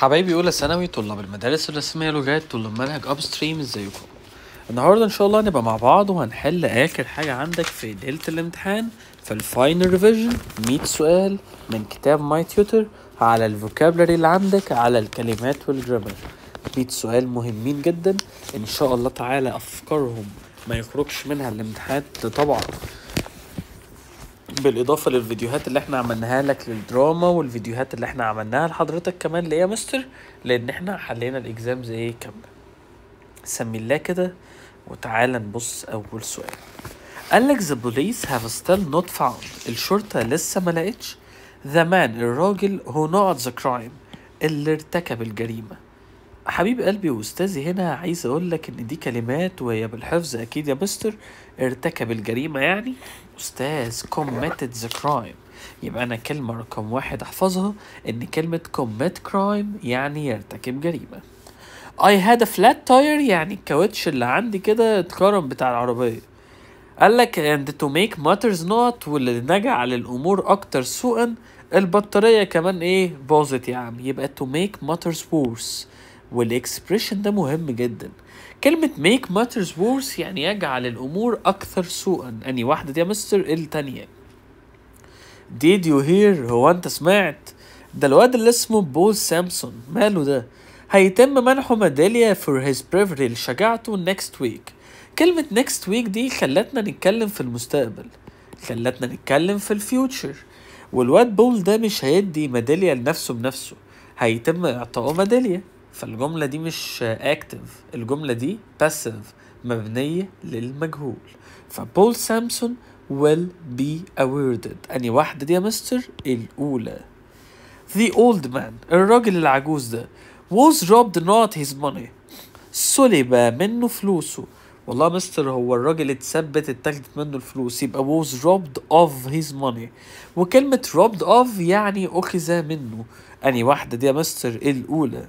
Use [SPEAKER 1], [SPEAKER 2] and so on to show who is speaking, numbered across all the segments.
[SPEAKER 1] حبايبي اولى ثانوي طلاب المدارس الرسميه لغات طلاب منهج اب ستريم ازيكم النهارده ان شاء الله نبقى مع بعض وهنحل اخر حاجه عندك في ليله الامتحان في الفاينل ريفيجن 100 سؤال من كتاب ماي تيوتر على الفوكابلري اللي عندك على الكلمات والجرامر 100 سؤال مهمين جدا ان شاء الله تعالى افكارهم ما يخرجش منها الامتحان طبعا بالاضافه للفيديوهات اللي احنا عملناها لك للدراما والفيديوهات اللي احنا عملناها لحضرتك كمان ليه يا مستر لان احنا حلينا الاكزامز ايه كم سمي الله كده وتعالى نبص اول سؤال قال لك the police have still not found الشرطة لسه ما لقتش the man الراجل who not the crime اللي ارتكب الجريمة حبيب قلبي واستاذي هنا عايز اقول لك ان دي كلمات وهي بالحفظ اكيد يا مستر ارتكب الجريمه يعني استاذ committed the crime يبقى انا كلمه رقم واحد احفظها ان كلمه commit crime يعني يرتكب جريمه I had a flat tire يعني الكاوتش اللي عندي كده اتكرم بتاع العربيه قال لك and to make matters not واللي نجعل الامور اكتر سوءا البطاريه كمان ايه باظت يا عم يبقى to make matters worse والاكسبريشن ده مهم جدا كلمة make matters worse يعني يجعل الأمور أكثر سوءا أني واحدة دي يا مستر التانية did you hear هو أنت سمعت ده الواد اللي اسمه بول سامسون ماله ده هيتم منحه ميدالية for his bravery لشجاعته next week كلمة next week دي خلتنا نتكلم في المستقبل خلتنا نتكلم في الفيوتشر والواد بول ده مش هيدي ميدالية لنفسه بنفسه هيتم إعطائه ميدالية فالجملة دي مش اكتف الجملة دي باسيف مبنية للمجهول فبول سامسون will be awarded أني واحدة دي يا مستر الأولى The old man الراجل العجوز ده was robbed not his money سلب منه فلوسه والله يا مستر هو الراجل اتثبت اتاخد منه الفلوس يبقى was robbed of his money وكلمة robbed of يعني أخذ منه أني واحدة دي يا مستر الأولى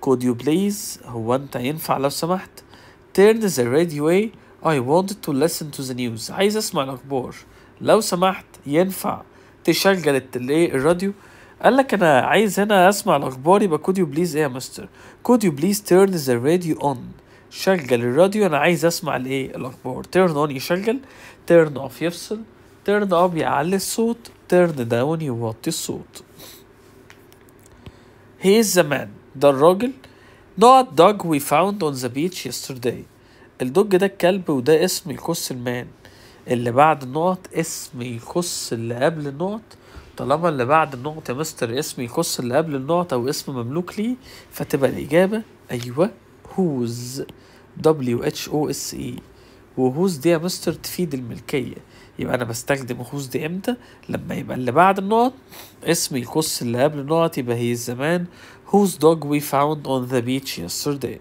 [SPEAKER 1] could you please هو انت ينفع لو سمحت turn the radio away I want to listen to the news عايز اسمع الاخبار لو سمحت ينفع تشغل الراديو قال لك انا عايز هنا اسمع الاخبار يبقى could you please ايه يا مستر could you please turn the radio on شغل الراديو انا عايز اسمع الايه الاخبار turn on يشغل turn off يفصل turn up يعلي الصوت turn down يوطي الصوت he is the man ده الراجل not dog we found on the beach yesterday الدوج ده الكلب وده اسم يخص المان اللي بعد النقط اسم يخص اللي قبل النقط طالما اللي بعد النقط يا مستر اسم يخص اللي قبل النقط او اسم مملوك ليه فتبقى الاجابه ايوه هوز دبليو اتش او اس اي وهوز دي يا مستر تفيد الملكيه يبقى انا بستخدم هوز دي امتى لما يبقى اللي بعد النقط اسم يخص اللي قبل النقط يبقى هي الزمان whose dog we found on the beach yesterday.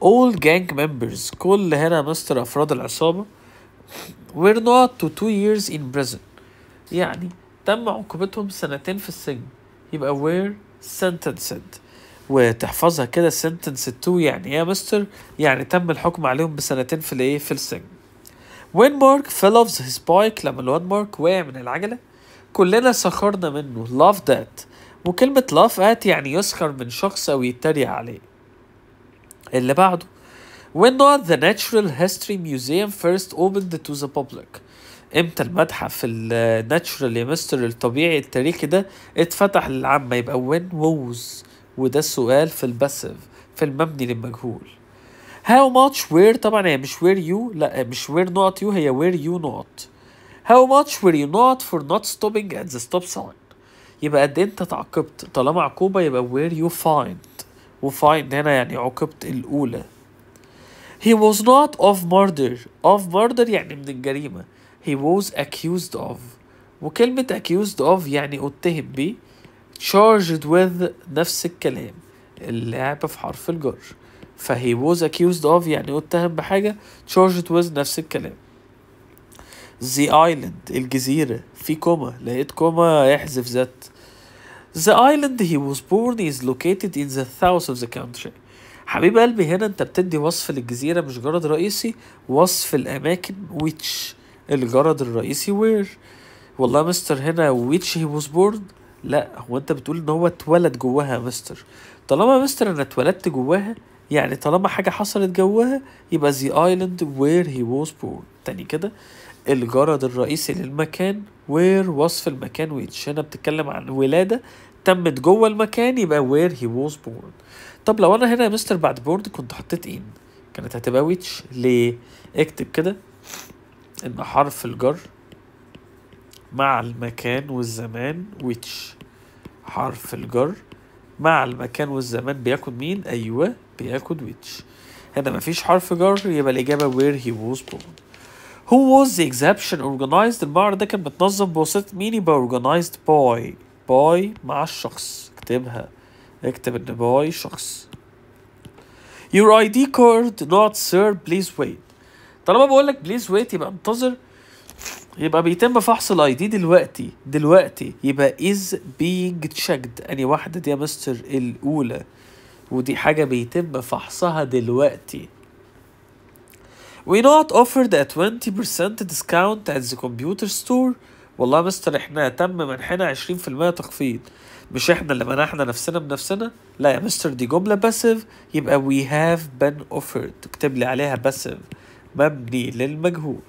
[SPEAKER 1] All gang members كل هنا مستر أفراد العصابة were not to two years in prison يعني تم عقوبتهم سنتين في السجن يبقى were sentenced وتحفظها كده sentenced to يعني إيه يا مستر يعني تم الحكم عليهم بسنتين في الايه في السجن when Mark fell off his bike لما الواد مارك وقع من العجلة كلنا سخرنا منه love that وكلمة لاف ات يعني يسخر من شخص أو يتريق عليه اللي بعده When not the Natural History Museum first opened to the public امتى المتحف الناتشرال History الطبيعي التاريخي ده اتفتح للعامة يبقى when was وده السؤال في الباسيف في المبني للمجهول how much were طبعا هي مش where you لا مش where not you هي where you not how much were you not for not stopping at the stop sign يبقى قد إيه انت تعاقبت طالما عقوبه يبقى where you find find هنا يعني عوقبت الاولى he was not of murder of murder يعني من الجريمه he was accused of وكلمة accused of يعني اتهم بيه charged with نفس الكلام اللعب في حرف الجر فهي was accused of يعني اتهم بحاجة charged with نفس الكلام the island الجزيرة في كوما لقيت كوما يحذف ذات The island he was born is located in the south of the country. حبيب قلبي هنا انت بتدي وصف للجزيرة مش جرد رئيسي وصف الأماكن which الجرد الرئيسي where والله يا مستر هنا which he was born لا هو انت بتقول ان هو اتولد جواها يا مستر طالما يا مستر انا اتولدت جواها يعني طالما حاجة حصلت جواها يبقى the island where he was born تاني كده الجرد الرئيسي للمكان وير وصف المكان ويتش هنا بتتكلم عن ولادة تمت جوه المكان يبقى وير هي ووز بورن طب لو انا هنا يا مستر بعد بورد كنت حطيت ان إيه؟ كانت هتبقى ويتش ليه اكتب كده ان حرف الجر مع المكان والزمان ويتش حرف الجر مع المكان والزمان بياخد مين ايوه بياخد ويتش هنا مفيش حرف جر يبقى الاجابه وير هي ووز بورن Who was the exception organized المعرض ده كان متنظم بواسطة مين يبقى organized by by مع الشخص اكتبها اكتب ان by شخص Your ID card not sir please wait طالما بقول لك please wait يبقى انتظر يبقى بيتم فحص الاي دي دلوقتي دلوقتي يبقى is being checked اني واحدة دي يا مستر الاولى ودي حاجة بيتم فحصها دلوقتي We not offered a 20% discount at the computer store والله مستر احنا تم منحنا 20% تخفيض مش احنا اللي منحنا نفسنا بنفسنا لا يا مستر دي جملة باسيف يبقى we have been offered تكتب لي عليها باسيف مبني للمجهول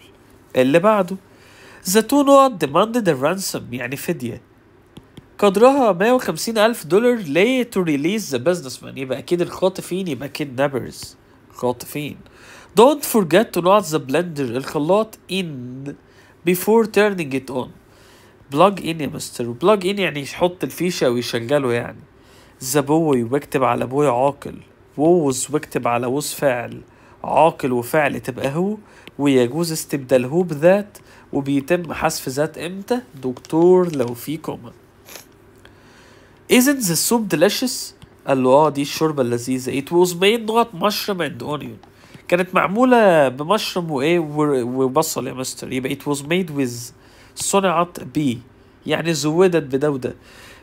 [SPEAKER 1] اللي بعده The two not demanded a ransom يعني فدية قدرها 150 ألف دولار ليه to release the businessman يبقى أكيد الخاطفين يبقى أكيد نابرز خاطفين Don't forget to launch the blender الخلاط in before turning it on plug in يا مستر plug in يعني يحط الفيشة ويشغله يعني the boy واكتب على boy عاقل ووز واكتب على was فعل عاقل وفعل تبقى هو ويجوز استبداله بذات وبيتم حذف ذات امتى دكتور لو في كوما isn't the soup delicious قال له اه دي الشوربة اللذيذة it was made not mushroom and onion كانت معموله بمشروم وايه وبصل يا مستر يبقى it was made with صنعت ب يعني زودت بدوده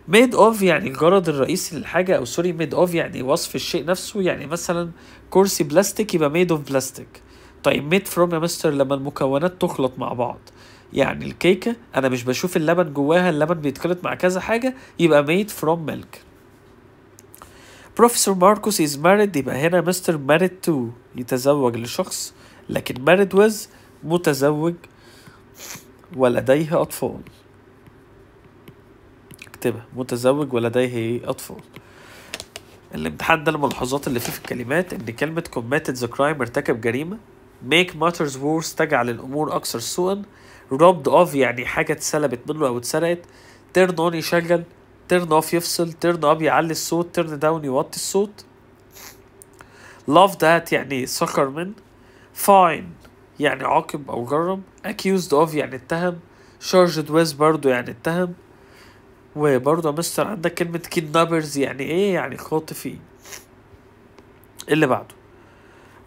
[SPEAKER 1] ميد اوف يعني الجرد الرئيسي للحاجه او سوري ميد اوف يعني وصف الشيء نفسه يعني مثلا كرسي بلاستيك يبقى ميد اوف بلاستيك طيب ميد فروم يا مستر لما المكونات تخلط مع بعض يعني الكيكه انا مش بشوف اللبن جواها اللبن بيتخلط مع كذا حاجه يبقى ميد فروم ميلك بروفيسور ماركوس از ماريد يبقى هنا مستر ماريد تو يتزوج لشخص لكن ماريد ويز متزوج ولديه أطفال اكتبها متزوج ولديه أطفال الامتحان ده الملحوظات اللي فيه في الكلمات إن كلمة committed the crime ارتكب جريمة make matters worse تجعل الأمور أكثر سوءا robbed of يعني حاجة اتسلبت منه أو اتسرقت turn on يشغل تيرن اوف يفصل تيرن اب يعلي الصوت تيرن داون يوطي الصوت لاف ذات يعني سكر من فاين يعني عاقب او جرم accused of يعني اتهم charged with برضه يعني اتهم وبرضو يا مستر عندك كلمة kidnappers يعني ايه يعني خاطفين اللي بعده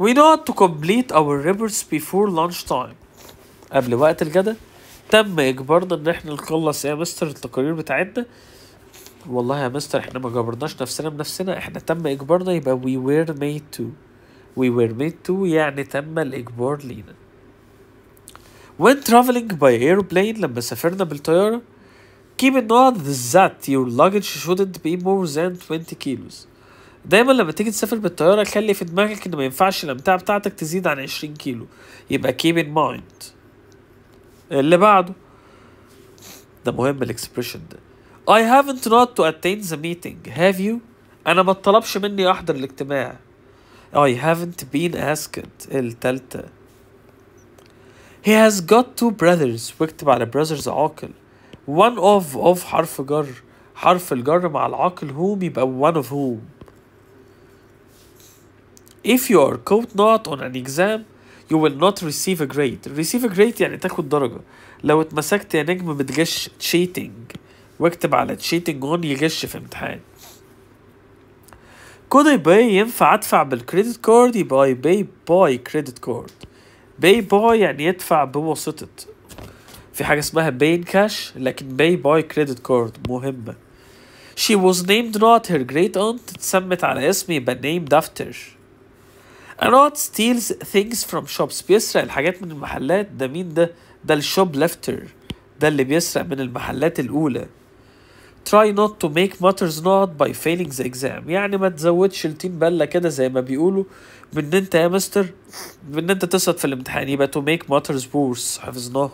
[SPEAKER 1] we know to complete our reports before lunch time قبل وقت الجدة تم اجبارنا ان احنا نخلص يا مستر التقارير بتاعتنا والله يا مستر احنا ما جبرناش نفسنا بنفسنا احنا تم اجبارنا يبقى we were made to we were made to يعني تم الاجبار لينا when traveling by airplane لما سافرنا بالطيارة keep in mind that your luggage shouldn't be more than 20 kilos دايما لما تيجي تسافر بالطيارة خلي في دماغك ان ما ينفعش الامتعة بتاعتك تزيد عن 20 كيلو يبقى keep in mind اللي بعده ده مهم الاكسبريشن ده I haven't not to attend the meeting have you أنا ما اتطلبش مني أحضر الاجتماع I haven't been asked التالتة He has got two brothers واكتب على brothers عاقل one of of حرف جر حرف الجر مع العاقل whom يبقى one of whom If you are caught not on an exam you will not receive a grade receive a grade يعني تاخد درجة لو اتمسكت يا نجم بتغش cheating واكتب على تشيت الجون يغش في امتحان كود اي باي ينفع ادفع بالكريدت كارد يبقى اي باي باي كريدت كارد باي باي يعني يدفع بواسطة في حاجة اسمها باين كاش لكن باي باي كريدت كارد مهمة She was named not her great aunt تسمت على اسمي يبقى named after A not steals things from shops بيسرق الحاجات من المحلات ده مين ده؟ ده الشوب لفتر ده اللي بيسرق من المحلات الأولى try not to make matters not by failing the exam يعني ما تزودش التين بله كده زي ما بيقولوا بان انت يا مستر بان انت تسقط في الامتحان يبقى to make matters worse حفظناها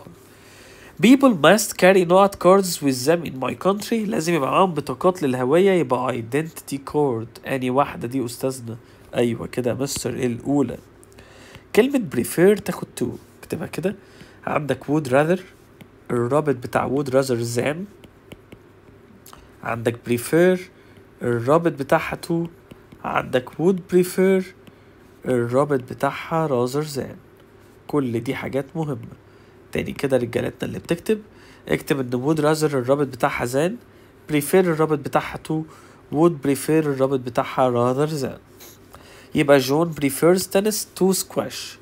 [SPEAKER 1] people must carry not cards with them in my country لازم يبقى معاهم بطاقات للهوية يبقى identity card أني واحدة دي أستاذنا أيوة كده يا مستر الأولى كلمة prefer تاخد تو اكتبها كده عندك would rather الرابط بتاع would rather than عندك بريفير الرابط بتاعها تو عندك وود بريفير الرابط بتاعها راذر زان كل دي حاجات مهمة تاني كده رجالتنا اللي بتكتب اكتب ان وود راذر الرابط بتاعها زان بريفير الرابط بتاعها تو وود بريفير الرابط بتاعها راذر زان يبقى جون بريفيرز تنس تو سكواش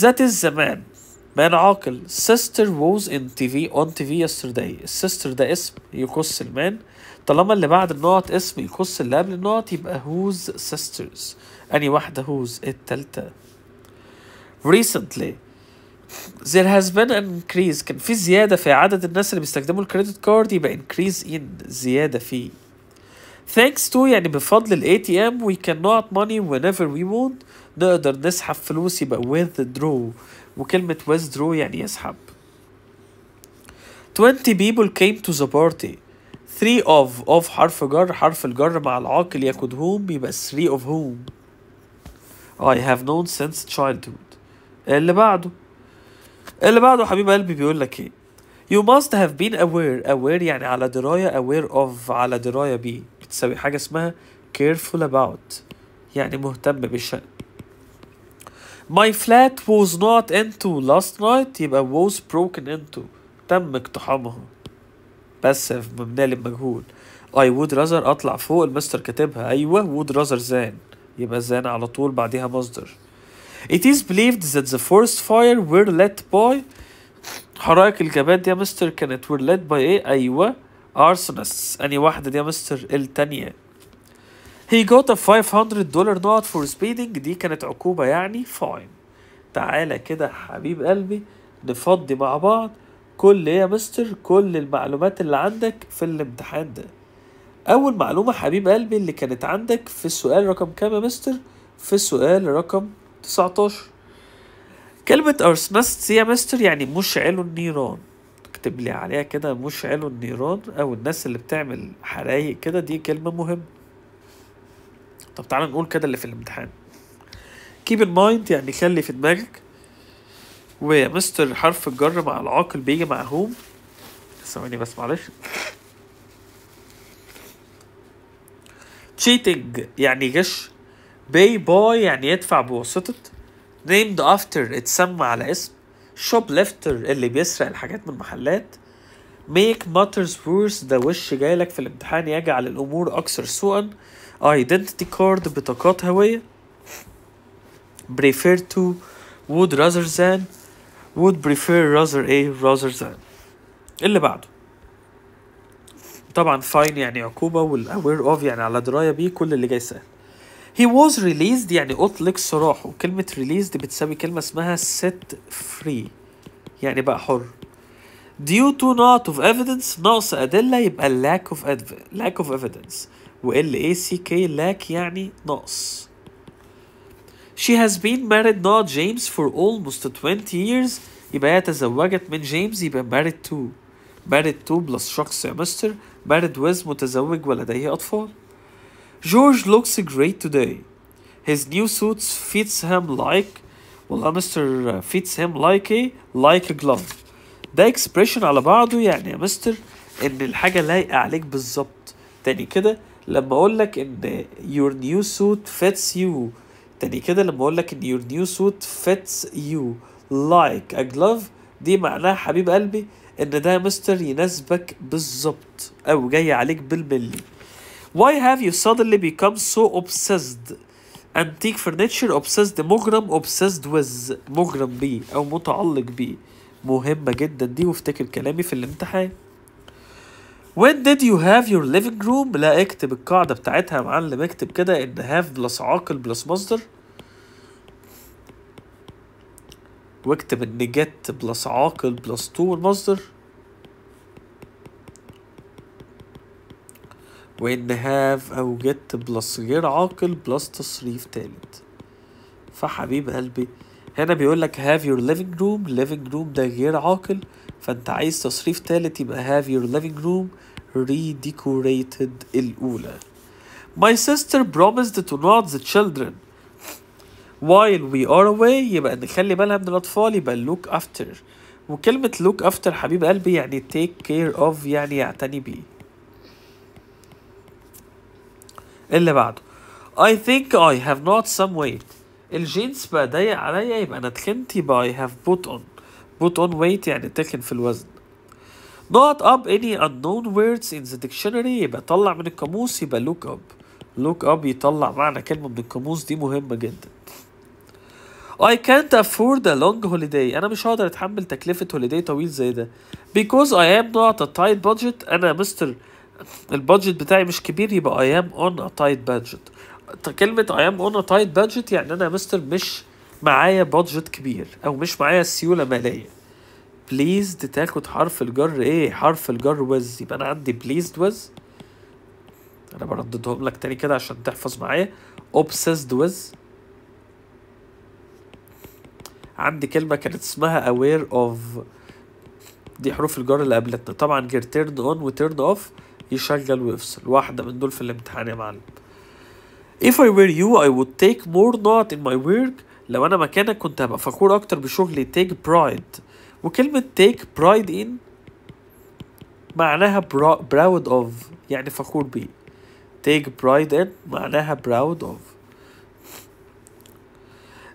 [SPEAKER 1] ذات الزمان مان عاقل sister was in TV on TV yesterday السيستر ده اسم يخص المان طالما اللي بعد النقط اسم يخص اللي قبل النقط يبقى هوز سيسترز أني واحدة هوز التالتة recently there has been an increase كان في زيادة في عدد الناس اللي بيستخدموا الكريدت كارد يبقى increase in زيادة فيه thanks to يعني بفضل الاي تي ام we can not money whenever we want نقدر نسحب فلوس يبقى withdraw وكلمة withdraw يعني يسحب 20 people came to the party 3 of of حرف جر حرف الجر مع العاقل يكون whom يبقى 3 of whom I have known since childhood اللي بعده اللي بعده حبيب قلبي بيقول لك ايه You must have been aware aware يعني على دراية aware of على دراية بيه بتساوي حاجة اسمها careful about يعني مهتم بالشأن My flat was not into last night يبقى was broken into تم اقتحامها بس مبنية للمجهول I would rather أطلع فوق المستر كاتبها أيوة would rather than يبقى than على طول بعديها مصدر It is believed that the forest fire were led by حرائق الغابات دي يا مستر كانت were led by إيه؟ أيوة arsonists أني واحدة دي يا مستر التانية He got a 500 دولار note for speeding دي كانت عقوبة يعني فاين تعالى كده حبيب قلبي نفضي مع بعض كل إيه يا مستر كل المعلومات اللي عندك في الامتحان ده أول معلومة حبيب قلبي اللي كانت عندك في السؤال رقم كام يا مستر في السؤال رقم 19 كلمة أرسنست يا مستر يعني مشعل النيران اكتب لي عليها كده مشعل النيران أو الناس اللي بتعمل حرايق كده دي كلمة مهمة طب تعالى نقول كده اللي في الامتحان كيب ان مايند يعني خلي في دماغك ومستر حرف الجر مع العاقل بيجي مع هوم ثواني بس معلش cheating يعني غش باي باي يعني يدفع بواسطة named after اتسمى على اسم شوب ليفتر اللي بيسرق الحاجات من محلات make matters worse ده وش جايلك في الامتحان يجعل الامور اكثر سوءا identity card بطاقات هويه prefer to would rather than would prefer rather a rather than اللي بعده طبعا fine يعني عقوبة وال aware أوف يعني على دراية بيه كل اللي جاي سهل He was released يعني أطلق سراحه كلمة released بتساوي كلمة اسمها set free يعني بقى حر due to not of evidence نقص أدلة يبقى lack of lack of evidence و L A C K lack يعني نقص. She has been married not James for almost 20 years يبقى هي تزوجت من جيمس يبقى married to married to plus شخص يا married with متزوج ولديه أطفال. George looks great today. His new suit fits him like well, Mr. Uh, fits him like a like a glove. ده اكسبريشن على بعضه يعني يا مستر ان الحاجه لايقه عليك بالظبط تاني كده لما اقول لك ان your new suit fits you تاني كده لما اقول لك ان your new suit fits you like a glove دي معناها حبيب قلبي ان ده يا مستر يناسبك بالظبط او جاي عليك بالملي Why have you suddenly become so obsessed antique furniture obsessed مجرم obsessed with مجرم بيه او متعلق بيه مهمة جدا دي وافتكر كلامي في الامتحان When did you have your living room؟ لا اكتب القاعدة بتاعتها يا معلم اكتب كده ان have بلس عاقل بلس مصدر واكتب ان جت بلس عاقل بلس تو المصدر وان هاف او جت بلس غير عاقل بلس تصريف تالت فحبيب قلبي هنا بيقول لك have your living room living room ده غير عاقل فانت عايز تصريف تالت يبقى have your living room redecorated الأولى My sister promised to not the children while we are away يبقى نخلي بالها من الأطفال يبقى look after وكلمة look after حبيب قلبي يعني take care of يعني يعتني بيه اللي بعده I think I have not some weight الجينز بقى ضيق عليا يبقى انا تخنتي باي هاف بوت اون بوت اون ويت يعني تخن في الوزن not up any unknown words in the dictionary يبقى طلع من القاموس يبقى look up look up يطلع معنى كلمة من القاموس دي مهمة جدا I can't afford a long holiday أنا مش هقدر أتحمل تكلفة holiday طويل زي ده because I am not a tight budget أنا مستر البادجت بتاعي مش كبير يبقى I am on a tight budget كلمه I am on a tight budget يعني انا يا مستر مش معايا بادجت كبير او مش معايا سيوله ماليه بليز تاخد حرف الجر ايه حرف الجر وز يبقى انا عندي بليزد وز انا برددهم لك تاني كده عشان تحفظ معايا obsessed وز عندي كلمة كانت اسمها aware of دي حروف الجر اللي قابلتنا طبعا غير تيرن اون وتيرن اوف يشغل ويفصل واحدة من دول في الامتحان يا معلم if I were you I would take more not in my work لو انا مكانك كنت هبقى فخور اكتر بشغلي take pride وكلمة take pride in معناها proud of يعني فخور بي take pride in معناها proud of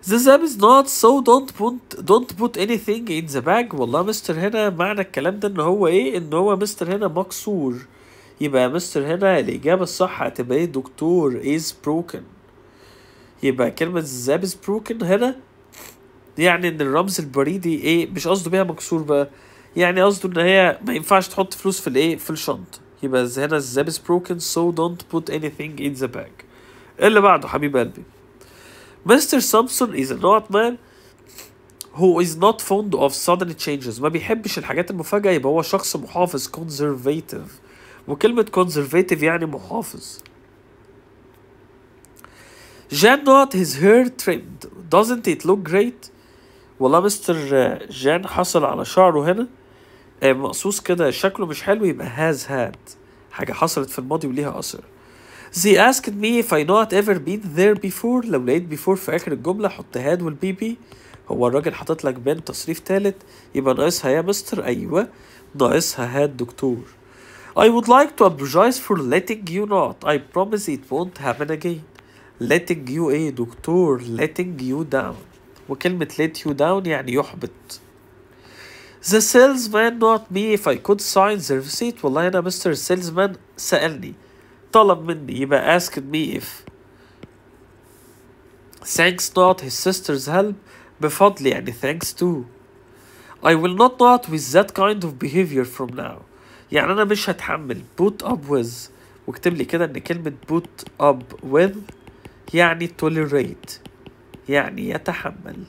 [SPEAKER 1] The app is not so don't put don't put anything in the bag والله مستر هنا معنى الكلام ده ان هو ايه ان هو مستر هنا مكسور يبقى يا مستر هنا الإجابة الصح هتبقى إيه دكتور is broken يبقى كلمة the is broken هنا يعني إن الرمز البريدي إيه مش قصده بيها مكسور بقى يعني قصده إن هي ما ينفعش تحط فلوس في الإيه في الشنطة يبقى هنا the is broken so don't put anything in the bag اللي بعده حبيب قلبي مستر سامسون is an odd man who is not fond of sudden changes ما بيحبش الحاجات المفاجئة يبقى هو شخص محافظ conservative وكلمة conservative يعني محافظ جان نوت his hair trimmed doesn't it look great والله مستر جان آه, حصل على شعره هنا آه، مقصوص كده شكله مش حلو يبقى has had حاجة حصلت في الماضي وليها أثر They asked me if I not ever been there before لو لقيت before في آخر الجملة حط had والبي بي هو الراجل حاطط لك بين تصريف تالت يبقى ناقصها يا مستر أيوة ناقصها هاد دكتور I would like to apologize for letting you not. I promise it won't happen again. Letting you a eh, doctor, letting you down وكلمة let you down يعني يحبط The salesman not me if I could sign the receipt والله أنا Mr. Salesman سألني طلب مني يبقى asked me if Thanks not his sister's help بفضل يعني thanks to I will not not with that kind of behavior from now يعني انا مش هتحمل بوت اب ويز واكتب لي كده ان كلمه بوت اب ويز يعني توليريت يعني يتحمل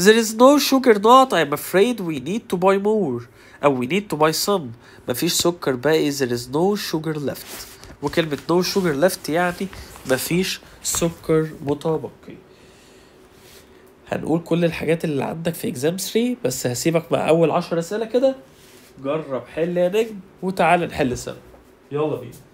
[SPEAKER 1] There is no sugar not I'm afraid we need to buy more أو we need to buy some مفيش سكر باقي there is no sugar left وكلمة no sugar left يعني مفيش سكر متبقي هنقول كل الحاجات اللي عندك في اكزام 3 بس هسيبك مع اول 10 اسئله كده جرب حل يا نجم وتعالى نحل سوا يلا بينا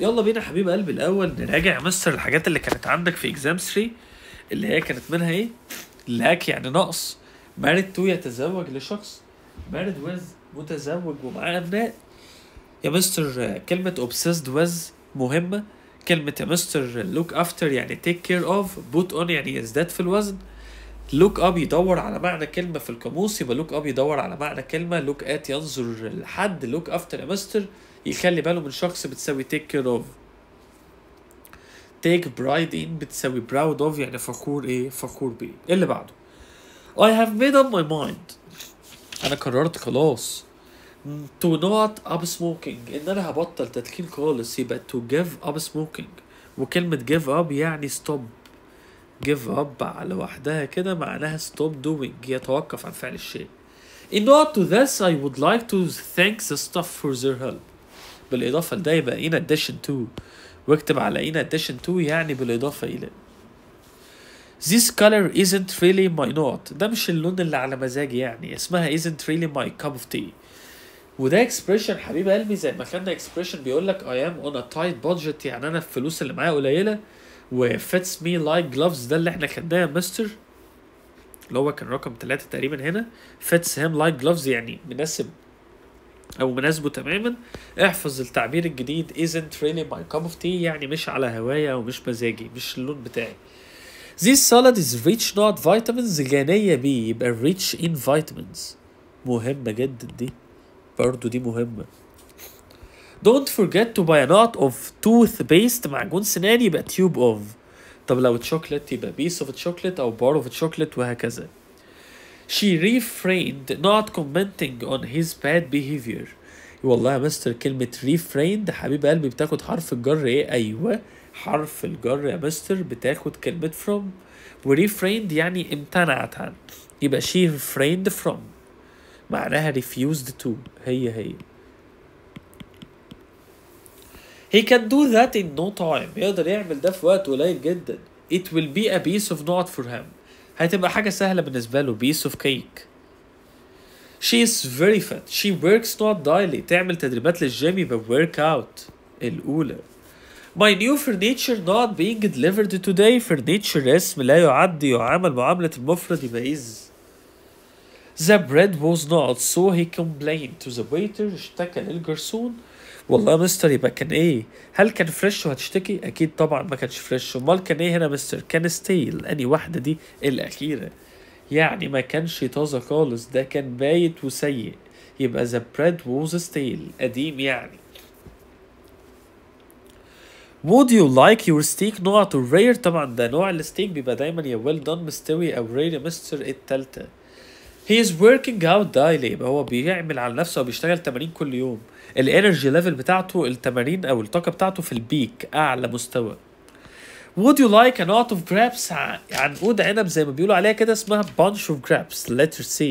[SPEAKER 1] يلا بينا حبيب قلبي الاول نراجع مستر الحاجات اللي كانت عندك في اكزام 3 اللي هي كانت منها ايه لاك يعني نقص مارد تو يتزوج لشخص مارد ويز متزوج ومعاه ابناء يا مستر كلمة obsessed with مهمة كلمة يا مستر look after يعني take care of put on يعني يزداد في الوزن look up يدور على معنى كلمة في القاموس يبقى look up يدور على معنى كلمة look at ينظر لحد look after يا مستر يخلي باله من شخص بتساوي take care of take pride in بتساوي proud of يعني فخور ايه فخور بيه اللي بعده I have made up my mind انا قررت خلاص to not up smoking ان انا هبطل تدخين خالص يبقى to give up smoking وكلمة give up يعني stop give up على لوحدها كده معناها stop doing يتوقف عن فعل الشيء In order to this I would like to thank the staff for their help بالاضافه لده يبقى in addition to واكتب على in addition to يعني بالاضافه الى This color isn't really my note ده مش اللون اللي على مزاجي يعني اسمها isn't really my cup of tea وده expression حبيب قلبي زي ما خدنا expression بيقول لك I am on a tight budget يعني انا الفلوس اللي معايا قليله و fits me like gloves ده اللي احنا خدناه يا مستر اللي هو كان رقم ثلاثة تقريبا هنا fits him like gloves يعني مناسب او مناسبه تماما احفظ التعبير الجديد isn't really my cup of tea يعني مش على هوايا او مش مزاجي مش اللون بتاعي This salad is rich not vitamins غنية بيه يبقى rich in vitamins مهمة جدا دي برضو دي مهمة Don't forget to buy a lot of toothpaste معجون سنان يبقى tube of طب لو chocolate يبقى piece of chocolate أو bar of chocolate وهكذا She refrained not commenting on his bad behavior والله يا مستر كلمة refrained حبيب قلبي بتاخد حرف الجر ايه ايوه حرف الجر يا مستر بتاخد كلمة from و refrained يعني امتنعت عن يبقى she refrained from معناها refused to هي هي He can do that in no time يقدر يعمل ده في وقت قليل جدا It will be a piece of not for him هتبقى حاجة سهلة بالنسبة له بيس اوف كيك She is very fat. She works not daily. تعمل تدريبات للجيم يبقى work out الأولى. My new furniture not being delivered today. furniture اسم لا يعد يعامل معاملة المفرد يبقى is. The bread was not so he complained to the waiter اشتكى للجرسون. والله مستر يبقى كان ايه هل كان فريش وهتشتكي اكيد طبعا ما كانش فريش امال كان ايه هنا مستر كان ستيل اني واحده دي الاخيره يعني ما كانش طازه خالص ده كان بايت وسيء يبقى ذا بريد ووز ستيل قديم يعني Would you like your steak نوع to rare طبعا ده نوع الستيك بيبقى دايما يا well done مستوي او rare مستر التالتة He is working out daily يبقى هو بيعمل على نفسه وبيشتغل تمارين كل يوم الانرجي ليفل بتاعته التمارين او الطاقه بتاعته في البيك اعلى مستوى Would you like a lot of grapes عنقود يعني عنب زي ما بيقولوا عليها كده اسمها bunch of grapes letter C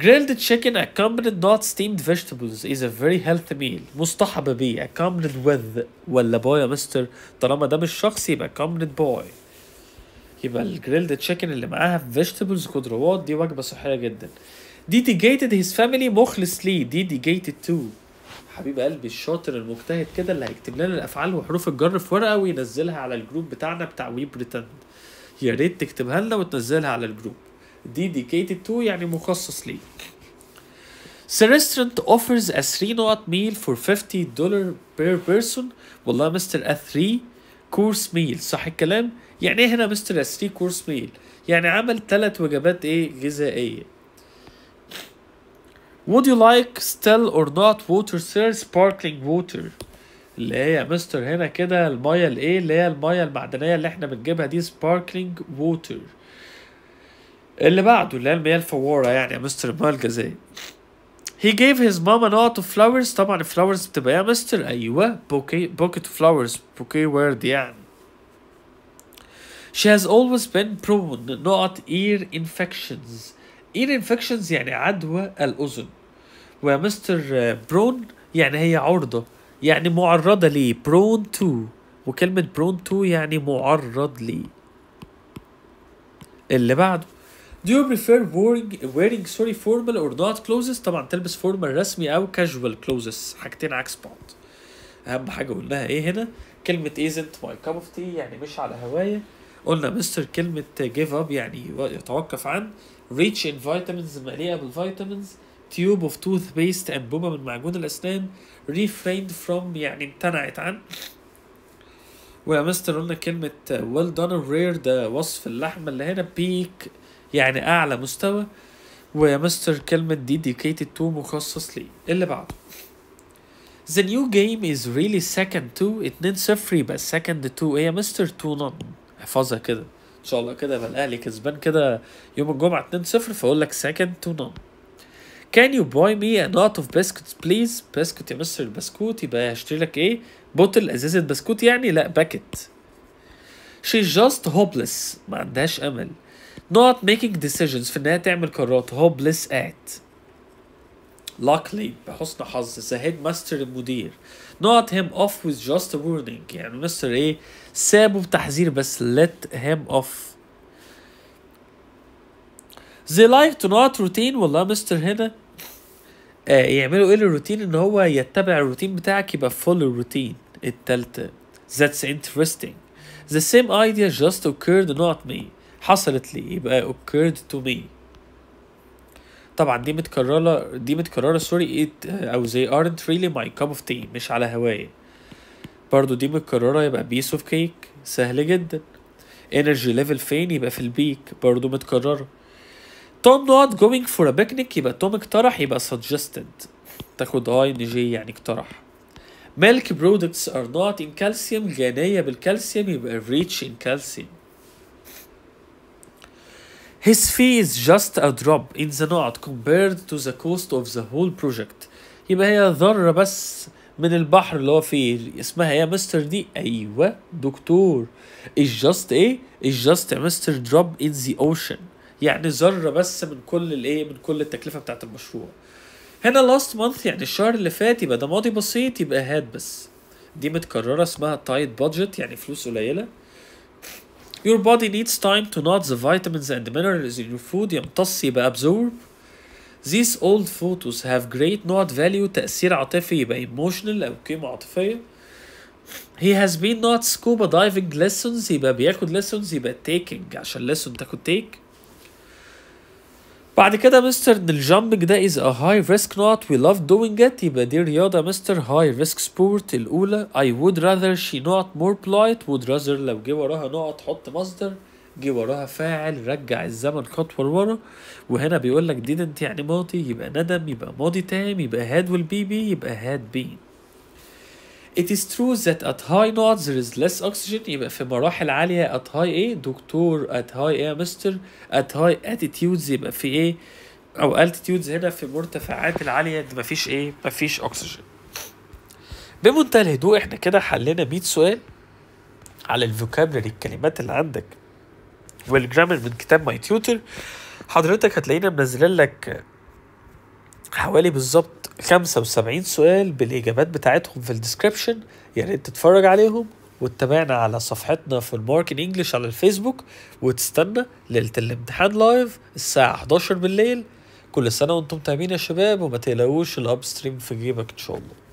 [SPEAKER 1] Grilled chicken accompanied not steamed vegetables is a very healthy meal مصطحبة بي accompanied with ولا boy يا مستر طالما ده مش شخص يبقى accompanied boy يبقى الجريلد تشيكن اللي معاها فيجيتابلز خضروات دي وجبه صحيه جدا ديديجيتد هيز فاميلي مخلص ليه ديديجيتد تو حبيب قلبي الشاطر المجتهد كده اللي هيكتب لنا الافعال وحروف الجر في ورقه وينزلها على الجروب بتاعنا بتاع وي بريتند يا ريت تكتبها لنا وتنزلها على الجروب ديديجيتد تو يعني مخصص ليك The restaurant offers a 3 night meal for 50 دولار per person والله مستر a three course meal صح الكلام؟ يعني ايه هنا مستر a three course meal؟ يعني عمل ثلاث وجبات ايه غذائيه Would you like still or not water sir sparkling water اللي هي يا مستر هنا كده المية الايه اللي هي المية المعدنية اللي احنا بنجيبها دي sparkling water اللي بعده اللي هي المياه الفوارة يعني يا مستر المياه الجزائية He gave his mom a lot of flowers طبعا الفلاورز بتبقى يا مستر ايوه bouquet بوكيت flowers bouquet ورد يعني She has always been prone not ear infections ear infections يعني عدوى الأذن ومستر برون يعني هي عرضة يعني معرضة ليه برون تو وكلمة برون تو يعني معرض ليه اللي بعده Do you prefer wearing, wearing sorry formal or not clothes؟ طبعا تلبس فورمال رسمي أو casual clothes حاجتين عكس بعض. أهم حاجة قلناها إيه هنا؟ كلمة isn't my cup of tea يعني مش على هواية. قلنا مستر كلمة give up يعني يتوقف عن. rich in vitamins مليئة بالفيتامينز. تيوب اوف توث بيست أنبوبة من معجون الأسنان ريفريند فروم يعني امتنعت عن ويا مستر قلنا كلمة uh, well done rare ده وصف اللحمة اللي هنا بيك يعني أعلى مستوى ويا مستر كلمة dedicated to مخصص لي اللي بعده The new game is really second to 2 0 يبقى second to ايه يا مستر 2 none احفظها كده ان شاء الله كده يبقى الاهلي كسبان كده يوم الجمعه 2 0 فاقول لك second to none كان يو باي مي نوت اوف biscuits بليز بسكوت يا مستر البسكوت يبقى هشتري لك ايه بوتل ازازه بسكوت يعني لا باكت شي جاست hopeless ما عندهاش امل not making decisions في انها تعمل قرارات hopeless at luckily بحسن حظ the headmaster المدير not him off with just a warning يعني مستر ايه سابه بتحذير بس let him off they like to not routine والله مستر هنا آه يعملوا ايه للروتين ان هو يتبع الروتين بتاعك يبقى فول الروتين التالتة that's interesting the same idea just occurred not me حصلت لي يبقى occurred to me طبعا دي متكررة دي متكررة سوري it آه، او they aren't really my cup of tea مش على هواية برضو دي متكررة يبقى piece of cake سهل جدا energy level فين يبقى في البيك برضو متكررة Tom not going for a picnic يبقى Tom اقترح يبقى suggested تاخد ING يعني اقترح milk products are not in calcium غنية بالكالسيوم يبقى ريتش in calcium His fee is just a drop in the knot compared to the cost of the whole project يبقى هي ذرة بس من البحر اللي هو فيه اسمها يا مستر دي ايوه دكتور is just ايه is just a mister drop in the ocean يعني ذره بس من كل الايه من كل التكلفه بتاعه المشروع هنا لاست مانث يعني الشهر اللي فات يبقى ده ماضي بسيط يبقى هاد بس دي متكرره اسمها تايت بادجت يعني فلوس قليله Your body needs time to not the vitamins and minerals in your food يمتص يبقى absorb These old photos have great not value تأثير عاطفي يبقى emotional أو قيمة عاطفية He has been not scuba diving lessons يبقى بياخد lessons يبقى taking عشان lesson تاخد take بعد كده مستر ان الجامبنج ده از ا هاي ريسك نوت وي لاف دوينج ات يبقى دي رياضه مستر هاي ريسك سبورت الاولى اي وود راذر شي نوت مور بلايت وود راذر لو جه وراها نقط حط مصدر جه وراها فاعل رجع الزمن خطوه لورا وهنا بيقول لك didn't يعني ماضي يبقى ندم يبقى ماضي تام يبقى had will be be يبقى had been It is true that at high nodes there is less oxygen يبقى في مراحل عالية at high A دكتور at high A مستر at high attitudes يبقى في ايه او altitudes هنا في مرتفعات العالية ما فيش ايه ما فيش بمنتهى الهدوء احنا كده حلينا 100 سؤال على الفوكابلري الكلمات اللي عندك والجرامر من كتاب ماي تيوتر حضرتك هتلاقينا منزلين لك حوالي بالظبط 75 سؤال بالإجابات بتاعتهم في الديسكريبشن يا ريت تتفرج عليهم وتتابعنا على صفحتنا في الماركت انجلش على الفيسبوك وتستنى ليلة الامتحان لايف الساعة 11 بالليل كل سنة وانتم طيبين يا شباب وما تقلقوش الاب ستريم في جيبك ان شاء الله